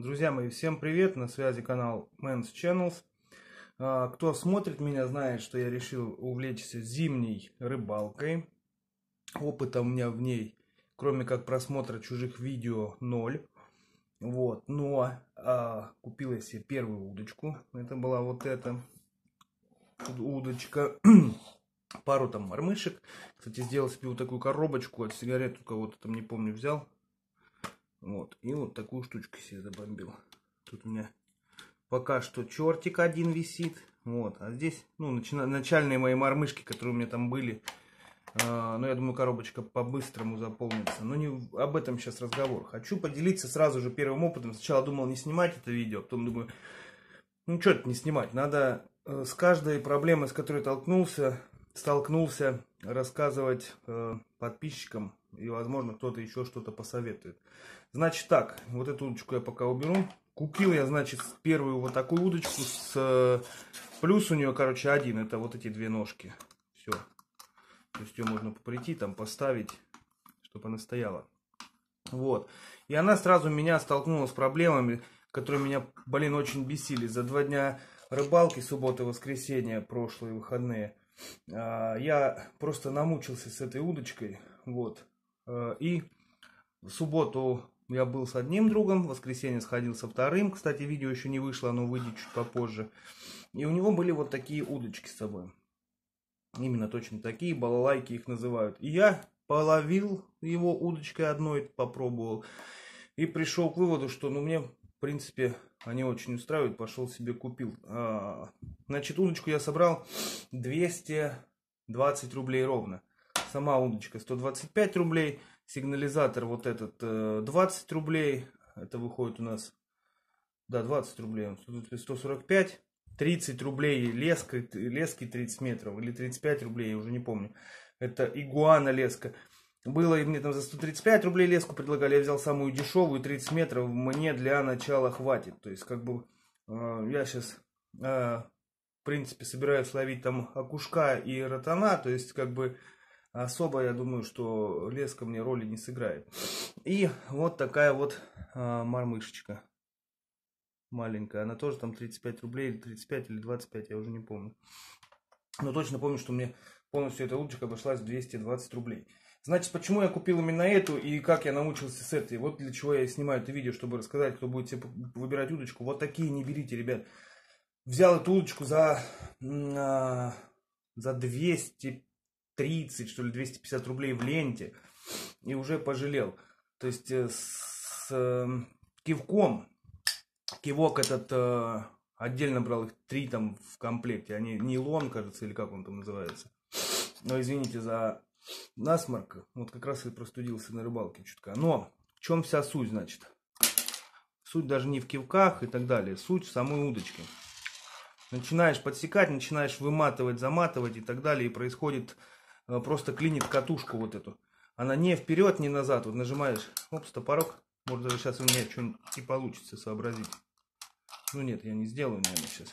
Друзья мои, всем привет, на связи канал Men's Channels. А, кто смотрит меня, знает, что я решил увлечься зимней рыбалкой. Опыта у меня в ней, кроме как просмотра чужих видео, ноль. Вот, но а, купил я себе первую удочку. Это была вот эта удочка. Пару там мормышек. Кстати, сделал себе вот такую коробочку от сигарет. У кого-то там, не помню, взял вот. И вот такую штучку себе забомбил. Тут у меня пока что чертик один висит. Вот. А здесь, ну, начина... начальные мои мормышки, которые у меня там были. Э, а, но ну, я думаю, коробочка по-быстрому заполнится. Но не об этом сейчас разговор. Хочу поделиться сразу же первым опытом. Сначала думал не снимать это видео, потом думаю, ну, что это не снимать. Надо э, с каждой проблемой, с которой толкнулся, столкнулся, рассказывать э, подписчикам. И, возможно, кто-то еще что-то посоветует. Значит так, вот эту удочку я пока уберу. Купил я, значит, первую вот такую удочку с... Э, плюс у нее, короче, один. Это вот эти две ножки. Все. То есть ее можно прийти, там поставить, чтобы она стояла. Вот. И она сразу меня столкнула с проблемами, которые меня, блин, очень бесили. За два дня рыбалки, субботы, воскресенье, прошлые выходные, а, я просто намучился с этой удочкой. Вот. Э, и в субботу я был с одним другом, в воскресенье сходил со вторым. Кстати, видео еще не вышло, оно выйдет чуть попозже. И у него были вот такие удочки с собой. Именно точно такие, балалайки их называют. И я половил его удочкой одной, попробовал. И пришел к выводу, что ну мне, в принципе, они очень устраивают. Пошел себе купил. А, значит, удочку я собрал 220 рублей ровно. Сама удочка 125 рублей. Сигнализатор вот этот 20 э, рублей. Это выходит у нас... Да, 20 рублей. 145. 30 рублей леска, лески 30 метров. Или 35 рублей, я уже не помню. Это игуана леска. Было и мне там за 135 рублей леску предлагали. Я взял самую дешевую, 30 метров. Мне для начала хватит. То есть, как бы, э, я сейчас, э, в принципе, собираюсь ловить там окушка и ротана. То есть, как бы, особо, я думаю, что леска мне роли не сыграет. И вот такая вот а, мармышечка маленькая. Она тоже там 35 рублей, или 35, или 25, я уже не помню. Но точно помню, что мне полностью эта удочка обошлась в 220 рублей. Значит, почему я купил именно эту и как я научился с этой? Вот для чего я снимаю это видео, чтобы рассказать, кто будет себе типа выбирать удочку. Вот такие не берите, ребят. Взял эту удочку за, а, за 200 30, что ли, 250 рублей в ленте. И уже пожалел. То есть э, с э, кивком, кивок этот э, отдельно брал их три там в комплекте. Они нейлон, кажется, или как он там называется. Но извините за насморк. Вот как раз и простудился на рыбалке чутка. Но в чем вся суть, значит? Суть даже не в кивках и так далее. Суть в самой удочке. Начинаешь подсекать, начинаешь выматывать, заматывать и так далее. И происходит Э, просто клинит катушку вот эту. Она не вперед, не назад. Вот нажимаешь, оп, стопорок. Может даже сейчас у меня что-нибудь и получится сообразить. Ну нет, я не сделаю, наверное, сейчас.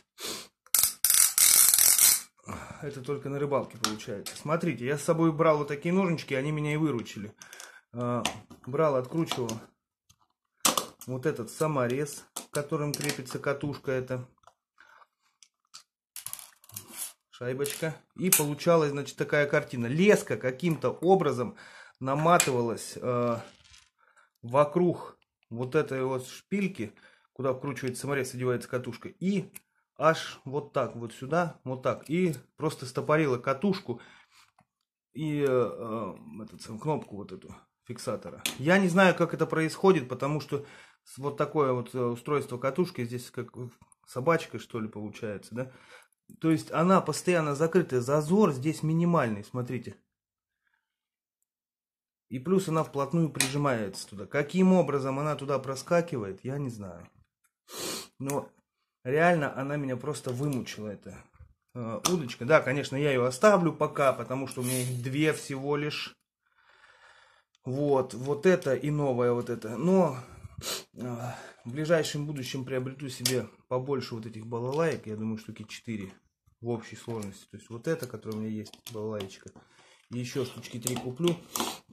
Это только на рыбалке получается. Смотрите, я с собой брал вот такие ножнички, они меня и выручили. Э, брал, откручивал вот этот саморез, которым крепится катушка эта. шайбочка. И получалась, значит, такая картина. Леска каким-то образом наматывалась э, вокруг вот этой вот шпильки, куда вкручивается саморез, одевается катушка. И аж вот так, вот сюда, вот так. И просто стопорила катушку и э, э этот, сам, кнопку вот эту фиксатора. Я не знаю, как это происходит, потому что вот такое вот э, устройство катушки здесь как собачка, что ли, получается, да? То есть она постоянно закрытая, зазор здесь минимальный, смотрите. И плюс она вплотную прижимается туда. Каким образом она туда проскакивает, я не знаю. Но реально она меня просто вымучила, эта э, удочка. Да, конечно, я ее оставлю пока, потому что у меня их две всего лишь. Вот, вот это и новая вот это. Но в ближайшем будущем приобрету себе побольше вот этих балалаек. Я думаю, штуки 4 в общей сложности. То есть вот это, которая у меня есть, балалаечка. еще штучки 3 куплю.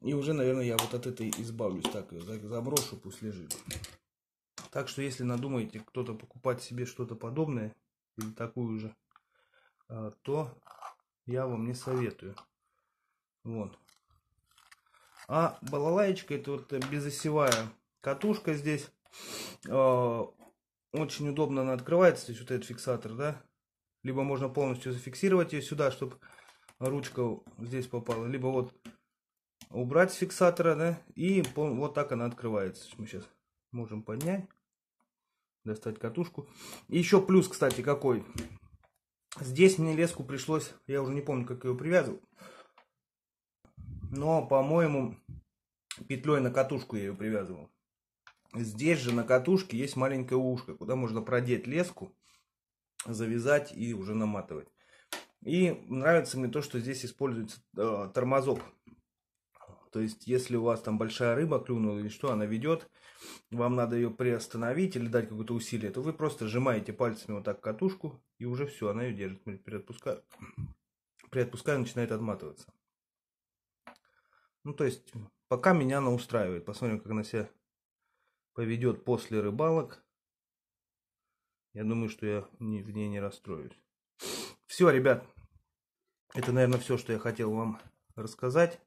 И уже, наверное, я вот от этой избавлюсь. Так, ее заброшу, пусть лежит. Так что, если надумаете кто-то покупать себе что-то подобное, или такую же, а, то я вам не советую. Вот. А балалаечка это вот безосевая катушка здесь. Э, очень удобно она открывается, здесь вот этот фиксатор, да. Либо можно полностью зафиксировать ее сюда, чтобы ручка здесь попала. Либо вот убрать с фиксатора, да. И вот так она открывается. Мы сейчас можем поднять, достать катушку. И еще плюс, кстати, какой. Здесь мне леску пришлось, я уже не помню, как ее привязывал. Но, по-моему, петлей на катушку я ее привязывал. Здесь же на катушке есть маленькое ушко, куда можно продеть леску, завязать и уже наматывать. И нравится мне то, что здесь используется э, тормозок. То есть, если у вас там большая рыба клюнула или что, она ведет, вам надо ее приостановить или дать какое-то усилие, то вы просто сжимаете пальцами вот так катушку, и уже все, она ее держит. Приотпускаю, приотпускаю начинает отматываться. Ну, то есть, пока меня она устраивает. Посмотрим, как она себя поведет после рыбалок. Я думаю, что я в ней не расстроюсь. Все, ребят, это, наверное, все, что я хотел вам рассказать.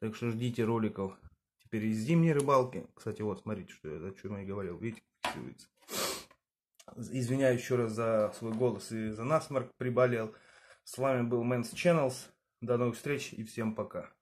Так что ждите роликов теперь из зимней рыбалки. Кстати, вот, смотрите, что я, о чем я говорил. Видите, как фиксируется. Извиняюсь еще раз за свой голос и за насморк приболел. С вами был Мэнс Channels. До новых встреч и всем пока.